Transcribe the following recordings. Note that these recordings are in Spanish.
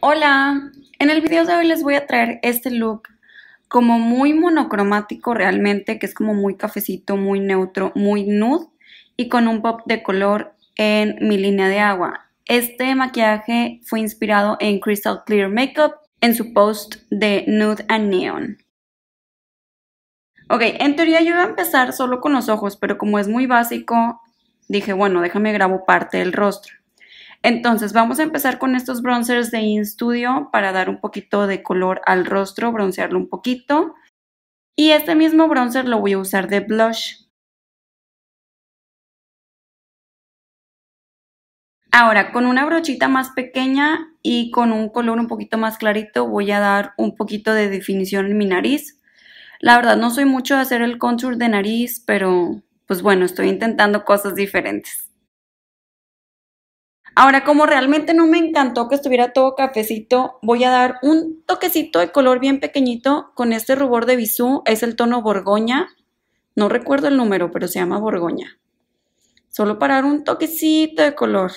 Hola, en el video de hoy les voy a traer este look como muy monocromático realmente, que es como muy cafecito, muy neutro, muy nude y con un pop de color en mi línea de agua. Este maquillaje fue inspirado en Crystal Clear Makeup en su post de Nude and Neon. Ok, en teoría yo iba a empezar solo con los ojos, pero como es muy básico, dije, bueno, déjame grabo parte del rostro. Entonces vamos a empezar con estos bronzers de InStudio para dar un poquito de color al rostro, broncearlo un poquito. Y este mismo bronzer lo voy a usar de blush. Ahora, con una brochita más pequeña y con un color un poquito más clarito voy a dar un poquito de definición en mi nariz. La verdad no soy mucho de hacer el contour de nariz, pero pues bueno, estoy intentando cosas diferentes. Ahora, como realmente no me encantó que estuviera todo cafecito, voy a dar un toquecito de color bien pequeñito con este rubor de bisú. Es el tono borgoña. No recuerdo el número, pero se llama borgoña. Solo para dar un toquecito de color.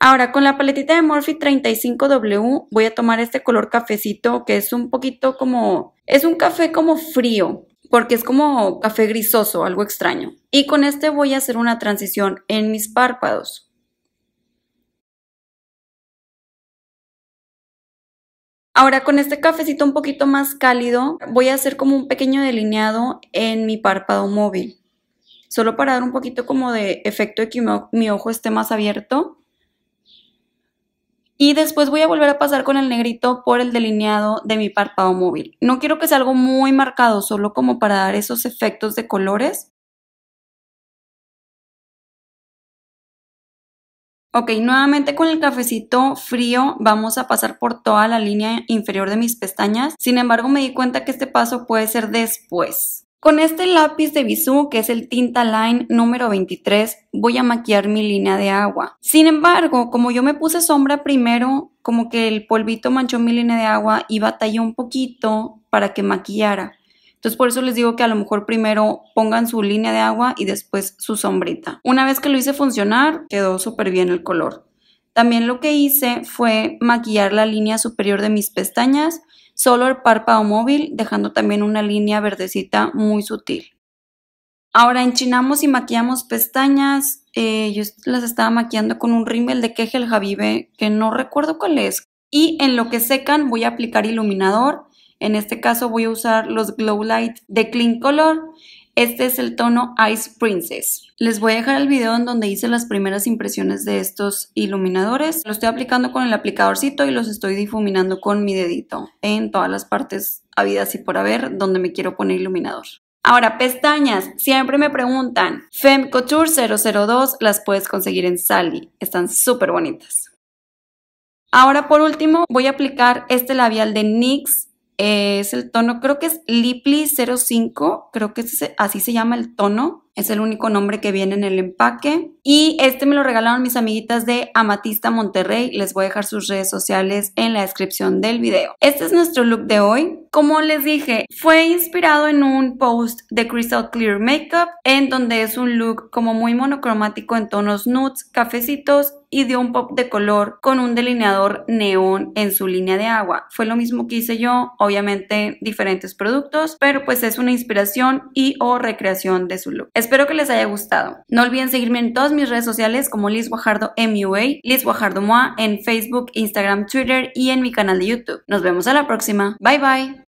Ahora, con la paletita de Morphe 35W voy a tomar este color cafecito que es un poquito como... Es un café como frío, porque es como café grisoso, algo extraño. Y con este voy a hacer una transición en mis párpados. Ahora con este cafecito un poquito más cálido voy a hacer como un pequeño delineado en mi párpado móvil. Solo para dar un poquito como de efecto de que mi ojo esté más abierto. Y después voy a volver a pasar con el negrito por el delineado de mi párpado móvil. No quiero que sea algo muy marcado, solo como para dar esos efectos de colores. Ok, nuevamente con el cafecito frío vamos a pasar por toda la línea inferior de mis pestañas. Sin embargo, me di cuenta que este paso puede ser después. Con este lápiz de Bisú, que es el Tinta Line número 23, voy a maquillar mi línea de agua. Sin embargo, como yo me puse sombra primero, como que el polvito manchó mi línea de agua y batallé un poquito para que maquillara. Entonces por eso les digo que a lo mejor primero pongan su línea de agua y después su sombrita. Una vez que lo hice funcionar, quedó súper bien el color. También lo que hice fue maquillar la línea superior de mis pestañas, solo el párpado móvil, dejando también una línea verdecita muy sutil. Ahora enchinamos y maquillamos pestañas. Eh, yo las estaba maquillando con un rímel de Kegel Javive, que no recuerdo cuál es. Y en lo que secan voy a aplicar iluminador en este caso voy a usar los Glow Light de Clean Color. Este es el tono Ice Princess. Les voy a dejar el video en donde hice las primeras impresiones de estos iluminadores. Lo estoy aplicando con el aplicadorcito y los estoy difuminando con mi dedito en todas las partes habidas y por haber donde me quiero poner iluminador. Ahora, pestañas. Siempre me preguntan, Femme Couture 002 las puedes conseguir en Sally. Están súper bonitas. Ahora, por último, voy a aplicar este labial de NYX es el tono, creo que es Lipli 05, creo que así se llama el tono, es el único nombre que viene en el empaque. Y este me lo regalaron mis amiguitas de Amatista Monterrey. Les voy a dejar sus redes sociales en la descripción del video. Este es nuestro look de hoy. Como les dije, fue inspirado en un post de Crystal Clear Makeup, en donde es un look como muy monocromático en tonos nudes, cafecitos y de un pop de color con un delineador neón en su línea de agua. Fue lo mismo que hice yo, obviamente diferentes productos, pero pues es una inspiración y o recreación de su look. Espero que les haya gustado. No olviden seguirme en todas mis redes sociales como Liz Guajardo MUA, Liz Guajardo MOA en Facebook, Instagram, Twitter y en mi canal de YouTube. Nos vemos a la próxima. Bye bye.